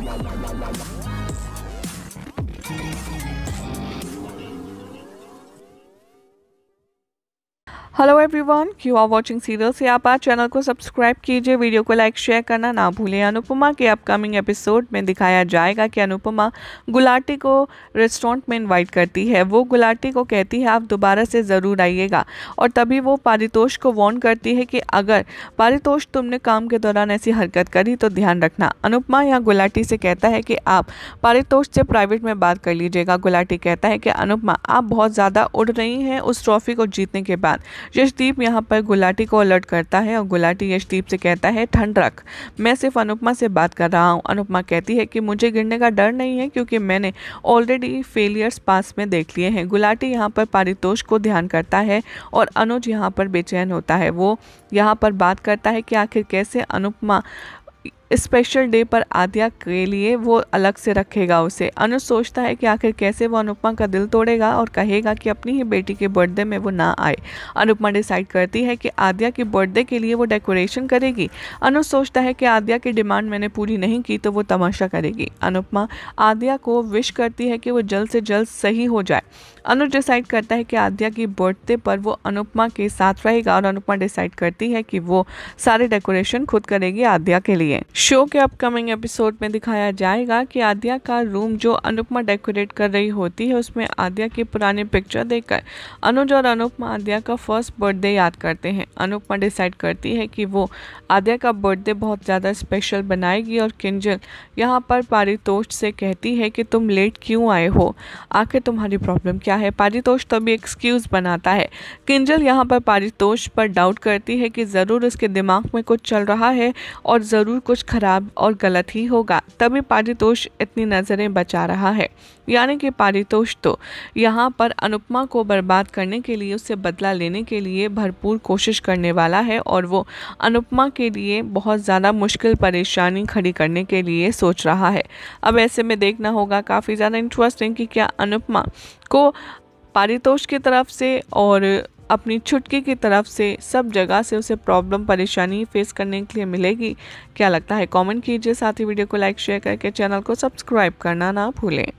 わあ hello everyone you are watching serial से आप आज चैनल को सब्सक्राइब कीजिए वीडियो को लाइक शेयर करना ना भूलें अनुपमा के अपकमिंग एपिसोड में दिखाया जाएगा कि अनुपमा गुलाटी को रेस्टोरेंट में इनवाइट करती है वो गुलाटी को कहती है आप दोबारा से ज़रूर आइएगा और तभी वो पारितोष को वॉर्न करती है कि अगर पारितोष तुमने काम के दौरान ऐसी हरकत करी तो ध्यान रखना अनुपमा यहाँ गुलाटी से कहता है कि आप पारितोष से प्राइवेट में बात कर लीजिएगा गुलाटी कहता है कि अनुपमा आप बहुत ज़्यादा उड़ रही हैं उस ट्रॉफी को जीतने के बाद यशदीप यहाँ पर गुलाटी को अलर्ट करता है और गुलाटी यशदीप से कहता है ठंड रख मैं सिर्फ अनुपमा से बात कर रहा हूँ अनुपमा कहती है कि मुझे गिरने का डर नहीं है क्योंकि मैंने ऑलरेडी फेलियर्स पास में देख लिए हैं गुलाटी यहाँ पर पारितोष को ध्यान करता है और अनुज यहाँ पर बेचैन होता है वो यहाँ पर बात करता है कि आखिर कैसे अनुपमा स्पेशल डे पर आद्या के लिए वो अलग से रखेगा उसे अनुज सोचता है कि आखिर कैसे वो अनुपमा का दिल तोड़ेगा और कहेगा कि अपनी ही बेटी के बर्थडे में वो ना आए अनुपमा डिसाइड करती है कि आद्या के बर्थडे के लिए वो डेकोरेशन करेगी अनु सोचता है कि आद्या की डिमांड मैंने पूरी नहीं की तो वो तमाशा करेगी अनुपमा आद्या को विश करती है कि वो जल्द से जल्द सही हो जाए अनु डिसाइड करता है कि आद्या की बर्थडे पर वो अनुपमा के साथ रहेगा और अनुपमा डिसाइड करती है कि वो सारे डेकोरेशन खुद करेगी आद्या के लिए शो के अपकमिंग एपिसोड में दिखाया जाएगा कि आद्या का रूम जो अनुपमा डेकोरेट कर रही होती है उसमें आद्या के पुराने पिक्चर देखकर अनुज और अनुपमा आद्या का फर्स्ट बर्थडे याद करते हैं अनुपमा डिसाइड करती है कि वो आद्या का बर्थडे बहुत ज़्यादा स्पेशल बनाएगी और किंजल यहाँ पर पारितोष से कहती है कि तुम लेट क्यों आए हो आखिर तुम्हारी प्रॉब्लम क्या है पारितोष तभी एक्सक्यूज़ बनाता है किंजल यहाँ पर पारितोष पर डाउट करती है कि ज़रूर उसके दिमाग में कुछ चल रहा है और ज़रूर कुछ खराब और गलत ही होगा तभी पारितोष इतनी नज़रें बचा रहा है यानी कि पारितोष तो यहाँ पर अनुपमा को बर्बाद करने के लिए उससे बदला लेने के लिए भरपूर कोशिश करने वाला है और वो अनुपमा के लिए बहुत ज़्यादा मुश्किल परेशानी खड़ी करने के लिए सोच रहा है अब ऐसे में देखना होगा काफ़ी ज़्यादा इंटरेस्टिंग कि क्या अनुपमा को पारितोष की तरफ से और अपनी छुटकी की तरफ से सब जगह से उसे प्रॉब्लम परेशानी फेस करने के लिए मिलेगी क्या लगता है कमेंट कीजिए साथ ही वीडियो को लाइक शेयर करके चैनल को सब्सक्राइब करना ना भूलें